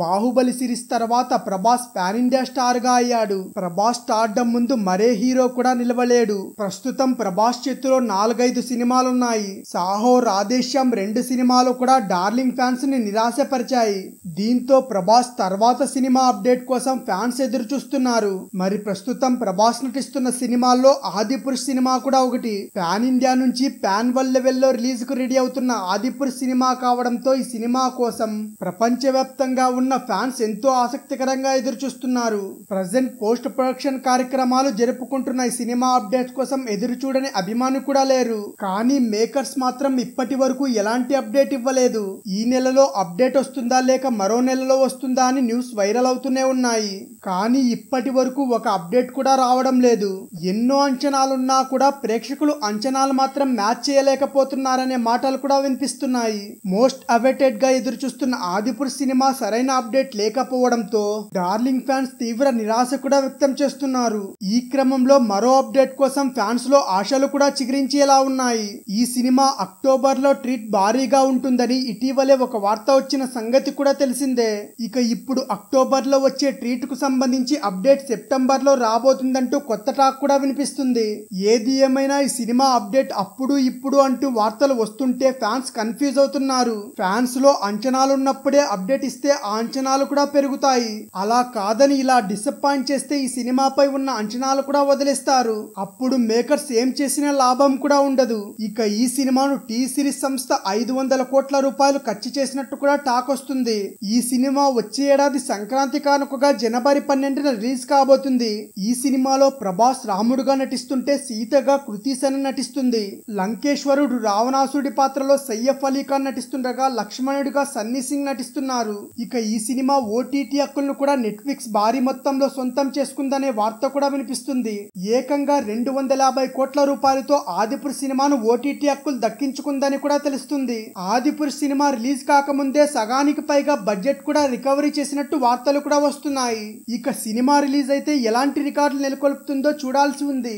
Baahubali series తర్వాత Prabhas pan India star గా అయ్యాడు ప్రభాస్ స్టార్డం ముందు మరే హీరో కూడా నిలవలేడు ప్రస్తుతం ప్రభాస్ చేతిలో నాలుగైదు సినిమాలున్నాయి సాహో రాధేశ్యాం రెండు సినిమాలు కూడా డార్లింగ్ ఫ్యాన్స్ ని నిరాశపరిచాయి దీంతో ప్రభాస్ తర్వాత సినిమా అప్డేట్ కోసం ఫ్యాన్స్ ఎదురు చూస్తున్నారు మరి ప్రస్తుతం ప్రభాస్ నటిస్తున్న సినిమాల్లో ఆదిపురుష్ సినిమా కూడా ఒకటి పాన్ ఇండియా నుంచి పాన్ వల్ లెవెల్లో రిలీజ్ కు రెడీ అవుతున్న ఆదిపురుష్ సినిమా కావడంతో ఈ సినిమా కోసం ప్రపంచవ్యాప్తంగా ఉన్న ఉన్న ఫ్యాన్స్ ఎంతో ఆసక్తికరంగా ఎదురుచూస్తున్నారు ప్రజెంట్ పోస్ట్ ప్రొడక్షన్ కార్యక్రమాలు జరుపుకుంటున్న ఈ సినిమా అప్డేట్స్ కోసం ఎదురు చూడని అభిమాని కూడా లేరు కానీ మేకర్స్ మాత్రం ఇప్పటి వరకు ఎలాంటి అప్డేట్ ఇవ్వలేదు ఈ నెలలో అప్డేట్ వస్తుందా లేక మరో నెలలో వస్తుందా అని న్యూస్ వైరల్ అవుతూనే ఉన్నాయి కానీ ఇప్పటి వరకు ఒక అప్డేట్ కూడా రావడం లేదు ఎన్నో అంచనాలున్నా కూడా ప్రేక్షకులు అంచనాలు మాత్రం మ్యాచ్ చేయలేకపోతున్నారనే మాటలు కూడా వినిపిస్తున్నాయి మోస్ట్ అవైటెడ్ గా ఎదురు చూస్తున్న ఆదిపుర్ సినిమా సరైన సరైన అప్డేట్ లేకపోవడంతో డార్లింగ్ ఫ్యాన్స్ తీవ్ర నిరాశ కూడా వ్యక్తం చేస్తున్నారు ఈ క్రమంలో మరో అప్డేట్ కోసం ఫ్యాన్స్ లో ఆశలు కూడా చిగురించేలా ఉన్నాయి ఈ సినిమా అక్టోబర్ లో ట్రీట్ భారీగా ఉంటుందని ఇటీవలే ఒక వార్త వచ్చిన సంగతి కూడా తెలిసిందే ఇక ఇప్పుడు అక్టోబర్ లో వచ్చే ట్రీట్ కు సంబంధించి అప్డేట్ సెప్టెంబర్ లో రాబోతుందంటూ కొత్త టాక్ కూడా వినిపిస్తుంది ఏది ఏమైనా ఈ సినిమా అప్డేట్ అప్పుడు ఇప్పుడు అంటూ వార్తలు వస్తుంటే ఫ్యాన్స్ కన్ఫ్యూజ్ అవుతున్నారు ఫ్యాన్స్ లో అంచనాలున్నప్పుడే అప్డేట్ ఇస్తే ఆ అంచనాలు కూడా పెరుగుతాయి అలా కాదని ఇలా డిసప్పాయింట్ చేస్తే ఈ సినిమాపై ఉన్న అంచనాలు కూడా వదిలేస్తారు అప్పుడు మేకర్స్ ఏం చేసినా లాభం కూడా ఉండదు ఇక ఈ సినిమాను టీ సిరీస్ సంస్థ ఐదు వందల కోట్ల రూపాయలు ఖర్చు చేసినట్టు కూడా టాక్ వస్తుంది ఈ సినిమా వచ్చే ఏడాది సంక్రాంతి కానుకగా జనవరి పన్నెండున రిలీజ్ కాబోతుంది ఈ సినిమాలో ప్రభాస్ రాముడుగా నటిస్తుంటే సీతగా కృతిసన నటిస్తుంది లంకేశ్వరుడు రావణాసుడి పాత్రలో సయ్యఫ్ అలీ ఖాన్ నటిస్తుండగా లక్ష్మణుడిగా సన్నీ సింగ్ నటిస్తున్నారు ఇక ఈ ఈ సినిమా ఓటీటీ హక్కులను కూడా నెట్ఫ్లిక్స్ భారీ మొత్తంలో సొంతం చేసుకుందనే వార్త కూడా వినిపిస్తుంది ఏకంగా రెండు వందల యాభై కోట్ల రూపాయలతో ఆదిపుర్ సినిమాను ఓటీటీ హక్కులు దక్కించుకుందని కూడా తెలుస్తుంది ఆదిపుర్ సినిమా రిలీజ్ కాకముందే సగానికి పైగా బడ్జెట్ కూడా రికవరీ చేసినట్టు వార్తలు కూడా వస్తున్నాయి ఇక సినిమా రిలీజ్ అయితే ఎలాంటి రికార్డులు నెలకొల్పుతుందో చూడాల్సి ఉంది